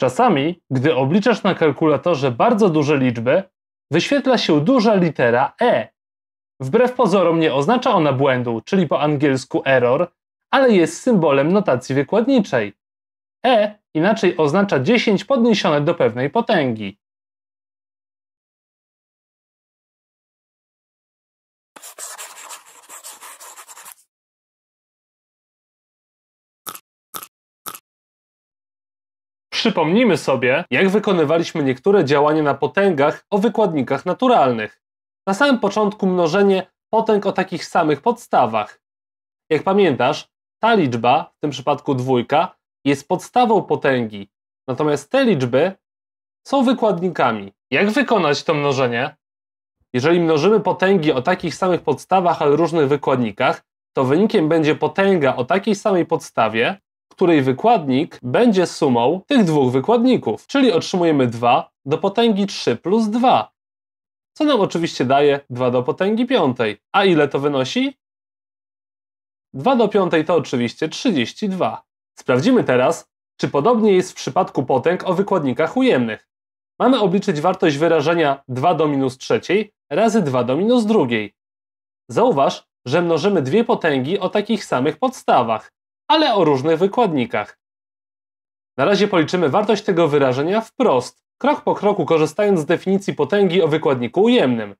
Czasami, gdy obliczasz na kalkulatorze bardzo duże liczby, wyświetla się duża litera E. Wbrew pozorom nie oznacza ona błędu, czyli po angielsku error, ale jest symbolem notacji wykładniczej. E inaczej oznacza 10 podniesione do pewnej potęgi. przypomnijmy sobie, jak wykonywaliśmy niektóre działania na potęgach o wykładnikach naturalnych. Na samym początku mnożenie potęg o takich samych podstawach. Jak pamiętasz, ta liczba, w tym przypadku dwójka, jest podstawą potęgi, natomiast te liczby są wykładnikami. Jak wykonać to mnożenie? Jeżeli mnożymy potęgi o takich samych podstawach, ale różnych wykładnikach, to wynikiem będzie potęga o takiej samej podstawie której wykładnik będzie sumą tych dwóch wykładników, czyli otrzymujemy 2 do potęgi 3 plus 2, co nam oczywiście daje 2 do potęgi 5. A ile to wynosi? 2 do 5 to oczywiście 32. Sprawdzimy teraz, czy podobnie jest w przypadku potęg o wykładnikach ujemnych. Mamy obliczyć wartość wyrażenia 2 do minus trzeciej razy 2 do minus drugiej. Zauważ, że mnożymy dwie potęgi o takich samych podstawach ale o różnych wykładnikach. Na razie policzymy wartość tego wyrażenia wprost, krok po kroku korzystając z definicji potęgi o wykładniku ujemnym.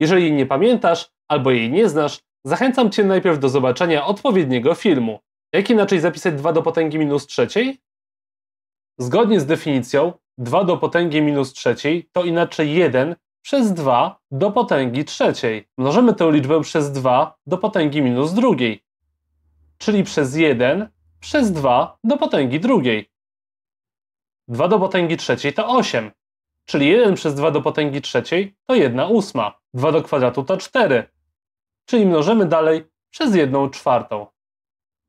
Jeżeli jej nie pamiętasz albo jej nie znasz, zachęcam Cię najpierw do zobaczenia odpowiedniego filmu. Jak inaczej zapisać 2 do potęgi minus trzeciej? Zgodnie z definicją 2 do potęgi minus trzeciej to inaczej 1 przez 2 do potęgi trzeciej. Mnożymy tę liczbę przez 2 do potęgi minus drugiej czyli przez 1 przez 2 do potęgi drugiej. 2 do potęgi trzeciej to 8, czyli 1 przez 2 do potęgi trzeciej to 1 ósma. 2 do kwadratu to 4, czyli mnożymy dalej przez 1 czwartą.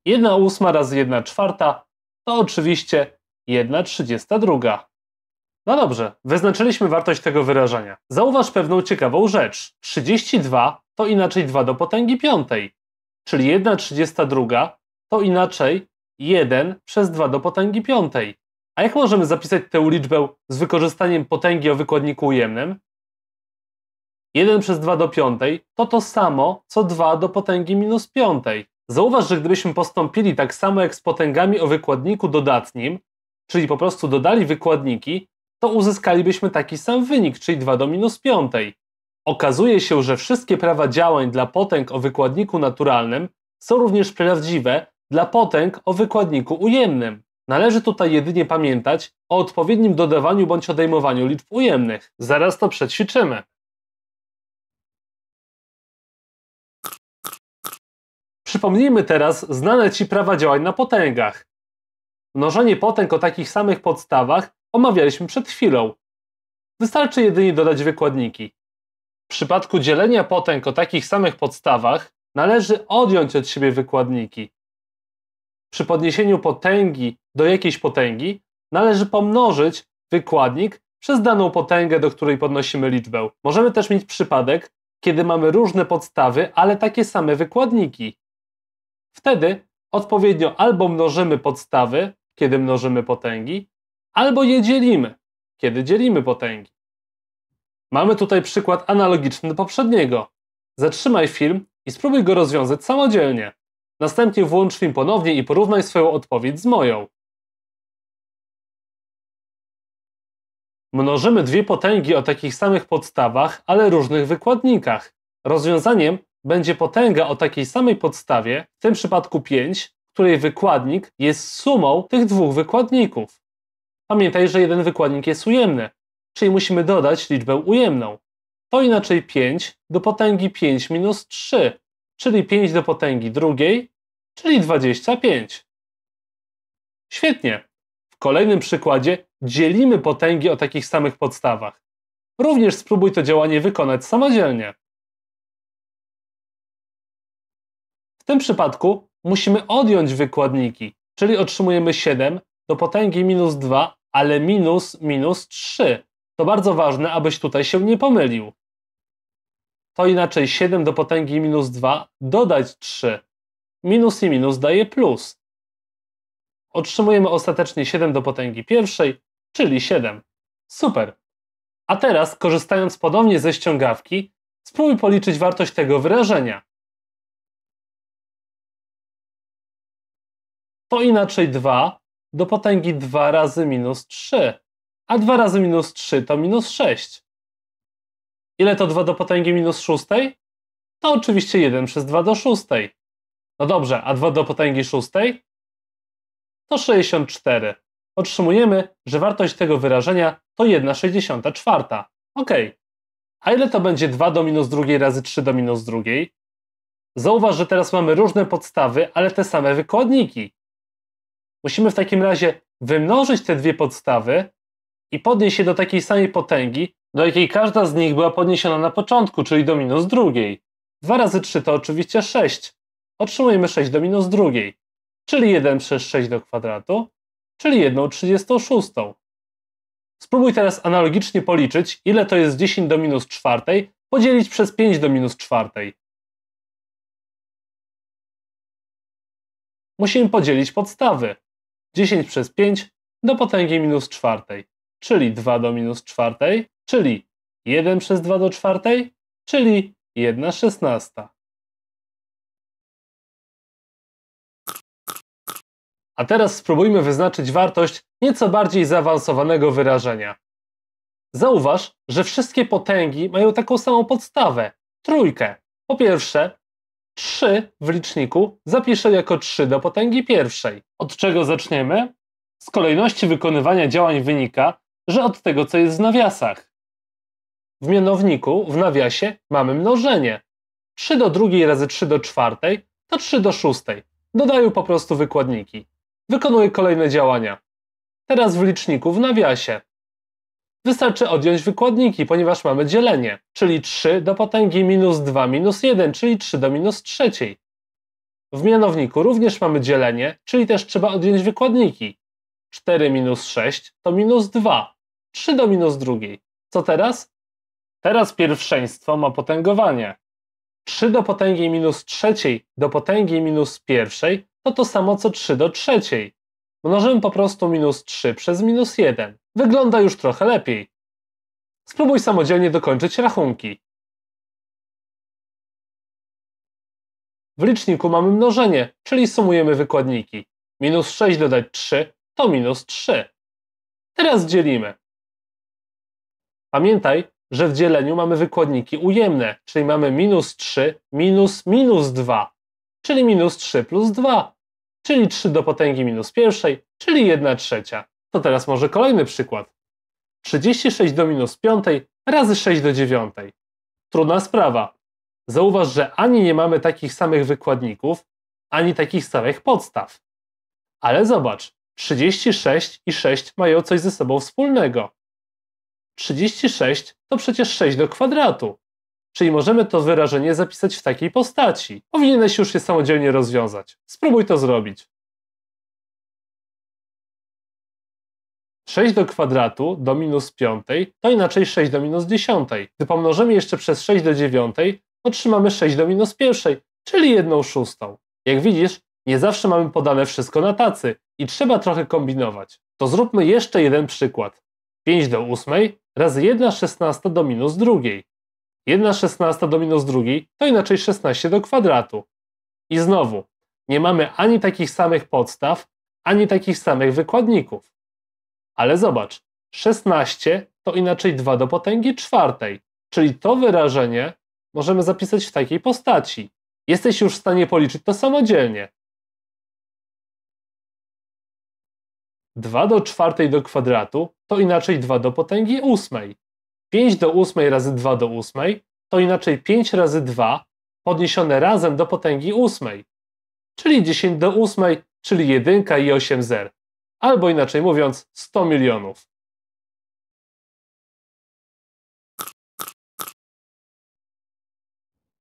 1 ósma razy 1 czwarta to oczywiście 1 trzydziesta druga. No dobrze, wyznaczyliśmy wartość tego wyrażenia. Zauważ pewną ciekawą rzecz. 32 to inaczej 2 do potęgi piątej czyli 1,32 to inaczej 1 przez 2 do potęgi piątej. A jak możemy zapisać tę liczbę z wykorzystaniem potęgi o wykładniku ujemnym? 1 przez 2 do piątej to to samo, co 2 do potęgi minus piątej. Zauważ, że gdybyśmy postąpili tak samo jak z potęgami o wykładniku dodatnim, czyli po prostu dodali wykładniki, to uzyskalibyśmy taki sam wynik, czyli 2 do minus piątej. Okazuje się, że wszystkie prawa działań dla potęg o wykładniku naturalnym są również prawdziwe dla potęg o wykładniku ujemnym. Należy tutaj jedynie pamiętać o odpowiednim dodawaniu bądź odejmowaniu liczb ujemnych. Zaraz to przećwiczymy. Przypomnijmy teraz znane Ci prawa działań na potęgach. Mnożenie potęg o takich samych podstawach omawialiśmy przed chwilą. Wystarczy jedynie dodać wykładniki. W przypadku dzielenia potęg o takich samych podstawach należy odjąć od siebie wykładniki. Przy podniesieniu potęgi do jakiejś potęgi należy pomnożyć wykładnik przez daną potęgę, do której podnosimy liczbę. Możemy też mieć przypadek, kiedy mamy różne podstawy, ale takie same wykładniki. Wtedy odpowiednio albo mnożymy podstawy, kiedy mnożymy potęgi, albo je dzielimy, kiedy dzielimy potęgi. Mamy tutaj przykład analogiczny do poprzedniego. Zatrzymaj film i spróbuj go rozwiązać samodzielnie. Następnie włącz film ponownie i porównaj swoją odpowiedź z moją. Mnożymy dwie potęgi o takich samych podstawach, ale różnych wykładnikach. Rozwiązaniem będzie potęga o takiej samej podstawie, w tym przypadku 5, której wykładnik jest sumą tych dwóch wykładników. Pamiętaj, że jeden wykładnik jest ujemny, czyli musimy dodać liczbę ujemną. To inaczej 5 do potęgi 5 minus 3, czyli 5 do potęgi drugiej, czyli 25. Świetnie. W kolejnym przykładzie dzielimy potęgi o takich samych podstawach. Również spróbuj to działanie wykonać samodzielnie. W tym przypadku musimy odjąć wykładniki, czyli otrzymujemy 7 do potęgi minus 2, ale minus minus 3, to bardzo ważne, abyś tutaj się nie pomylił. To inaczej 7 do potęgi minus 2 dodać 3. Minus i minus daje plus. Otrzymujemy ostatecznie 7 do potęgi pierwszej, czyli 7. Super. A teraz, korzystając ponownie ze ściągawki, spróbuj policzyć wartość tego wyrażenia. To inaczej 2 do potęgi 2 razy minus 3 a 2 razy minus 3 to minus 6. Ile to 2 do potęgi minus 6? To oczywiście 1 przez 2 do 6. No dobrze, a 2 do potęgi 6? To 64. Otrzymujemy, że wartość tego wyrażenia to 1,64. Ok. A ile to będzie 2 do minus 2 razy 3 do minus 2? Zauważ, że teraz mamy różne podstawy, ale te same wykładniki. Musimy w takim razie wymnożyć te dwie podstawy i podnieść się do takiej samej potęgi, do jakiej każda z nich była podniesiona na początku, czyli do minus drugiej. 2 razy 3 to oczywiście 6. Otrzymujemy 6 do minus drugiej, czyli 1 przez 6 do kwadratu, czyli 1 36. Spróbuj teraz analogicznie policzyć, ile to jest 10 do minus czwartej podzielić przez 5 do minus czwartej. Musimy podzielić podstawy. 10 przez 5 do potęgi minus czwartej czyli 2 do minus czwartej, czyli 1 przez 2 do czwartej, czyli 1 szesnasta. A teraz spróbujmy wyznaczyć wartość nieco bardziej zaawansowanego wyrażenia. Zauważ, że wszystkie potęgi mają taką samą podstawę trójkę. Po pierwsze, 3 w liczniku zapiszę jako 3 do potęgi pierwszej. Od czego zaczniemy? Z kolejności wykonywania działań wynika, że od tego, co jest w nawiasach. W mianowniku, w nawiasie mamy mnożenie. 3 do 2 razy 3 do 4 to 3 do 6. Dodaję po prostu wykładniki. Wykonuję kolejne działania. Teraz w liczniku w nawiasie. Wystarczy odjąć wykładniki, ponieważ mamy dzielenie, czyli 3 do potęgi minus 2 minus 1, czyli 3 do minus 3. W mianowniku również mamy dzielenie, czyli też trzeba odjąć wykładniki. 4 minus 6 to minus 2. 3 do minus drugiej. Co teraz? Teraz pierwszeństwo ma potęgowanie. 3 do potęgi minus trzeciej do potęgi minus pierwszej to to samo co 3 do trzeciej. Mnożymy po prostu minus 3 przez minus 1. Wygląda już trochę lepiej. Spróbuj samodzielnie dokończyć rachunki. W liczniku mamy mnożenie, czyli sumujemy wykładniki. Minus 6 dodać 3 to minus 3. Teraz dzielimy. Pamiętaj, że w dzieleniu mamy wykładniki ujemne, czyli mamy minus 3 minus minus 2, czyli minus 3 plus 2, czyli 3 do potęgi minus pierwszej, czyli 1 trzecia. To teraz może kolejny przykład. 36 do minus 5 razy 6 do 9. Trudna sprawa. Zauważ, że ani nie mamy takich samych wykładników, ani takich samych podstaw. Ale zobacz, 36 i 6 mają coś ze sobą wspólnego. 36 to przecież 6 do kwadratu. Czyli możemy to wyrażenie zapisać w takiej postaci. Powinieneś już je samodzielnie rozwiązać. Spróbuj to zrobić. 6 do kwadratu do minus 5 to inaczej 6 do minus 10. Gdy pomnożymy jeszcze przez 6 do 9, otrzymamy 6 do minus 1, czyli 1 szóstą. Jak widzisz, nie zawsze mamy podane wszystko na tacy i trzeba trochę kombinować. To zróbmy jeszcze jeden przykład. 5 do 8 razy 1 szesnasta do minus drugiej. 1 szesnasta do minus drugiej to inaczej 16 do kwadratu. I znowu, nie mamy ani takich samych podstaw, ani takich samych wykładników. Ale zobacz, 16 to inaczej 2 do potęgi czwartej, czyli to wyrażenie możemy zapisać w takiej postaci. Jesteś już w stanie policzyć to samodzielnie. 2 do czwartej do kwadratu to inaczej 2 do potęgi ósmej. 5 do ósmej razy 2 do ósmej to inaczej 5 razy 2 podniesione razem do potęgi ósmej, czyli 10 do ósmej, czyli 1 i 8 zer, albo inaczej mówiąc 100 milionów.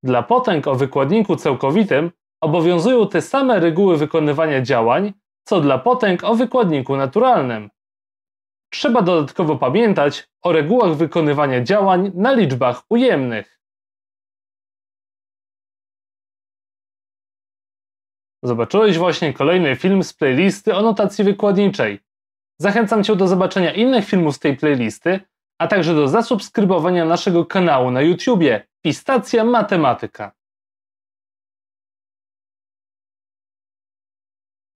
Dla potęg o wykładniku całkowitym obowiązują te same reguły wykonywania działań, co dla potęg o wykładniku naturalnym. Trzeba dodatkowo pamiętać o regułach wykonywania działań na liczbach ujemnych. Zobaczyłeś właśnie kolejny film z playlisty o notacji wykładniczej. Zachęcam Cię do zobaczenia innych filmów z tej playlisty, a także do zasubskrybowania naszego kanału na YouTubie Pistacja Matematyka.